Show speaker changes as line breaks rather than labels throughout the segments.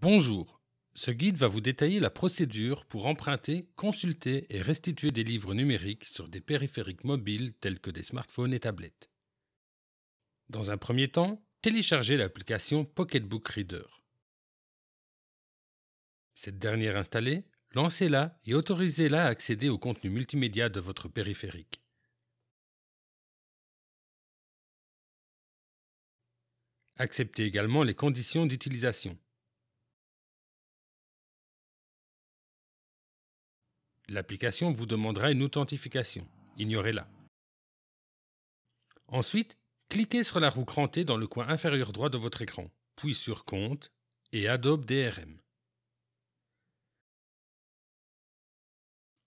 Bonjour. Ce guide va vous détailler la procédure pour emprunter, consulter et restituer des livres numériques sur des périphériques mobiles tels que des smartphones et tablettes. Dans un premier temps, téléchargez l'application Pocketbook Reader. Cette dernière installée, lancez-la et autorisez-la à accéder
au contenu multimédia de votre périphérique. Acceptez également les conditions d'utilisation.
l'application
vous demandera une authentification. Ignorez-la. Ensuite, cliquez sur la roue crantée dans le coin inférieur droit de votre écran, puis sur Compte et Adobe DRM.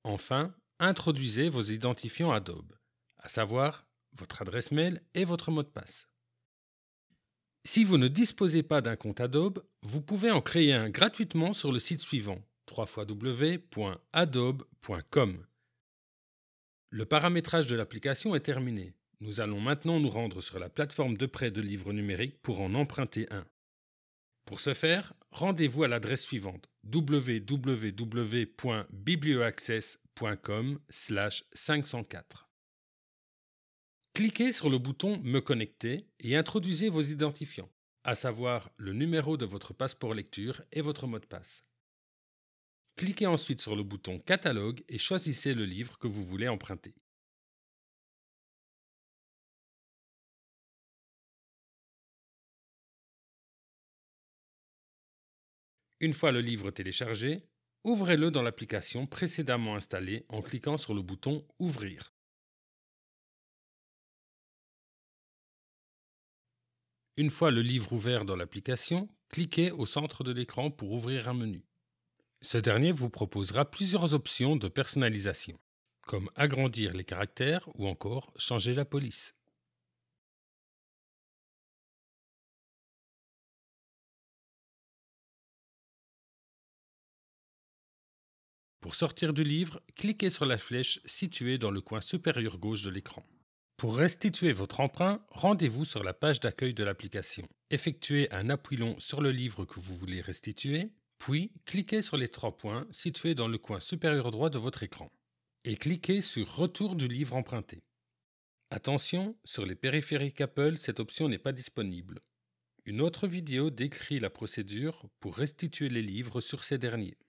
Enfin, introduisez vos identifiants Adobe, à savoir votre adresse mail et votre mot de passe. Si vous ne disposez pas d'un compte Adobe, vous pouvez en créer un gratuitement sur le site suivant www.adobe.com. Le paramétrage de l'application est terminé. Nous allons maintenant nous rendre sur la plateforme de prêt de livres numériques pour en emprunter un. Pour ce faire, rendez-vous à l'adresse suivante www.biblioaccess.com/504. Cliquez sur le bouton Me connecter et introduisez vos identifiants, à savoir le numéro de votre passeport lecture et votre mot de passe. Cliquez ensuite sur le bouton Catalogue et choisissez
le livre que vous voulez emprunter. Une fois le livre téléchargé, ouvrez-le dans l'application précédemment installée en cliquant sur le bouton Ouvrir.
Une fois le livre ouvert dans l'application, cliquez au centre de l'écran pour ouvrir un menu. Ce dernier vous proposera plusieurs options de personnalisation, comme agrandir les caractères ou encore changer la police.
Pour sortir du livre, cliquez sur
la flèche située dans le coin supérieur gauche de l'écran. Pour restituer votre emprunt, rendez-vous sur la page d'accueil de l'application. Effectuez un appui long sur le livre que vous voulez restituer, puis, cliquez sur les trois points situés dans le coin supérieur droit de votre écran et cliquez sur Retour du livre emprunté. Attention, sur les périphériques Apple, cette option n'est pas disponible. Une autre vidéo décrit la procédure pour restituer les livres sur ces derniers.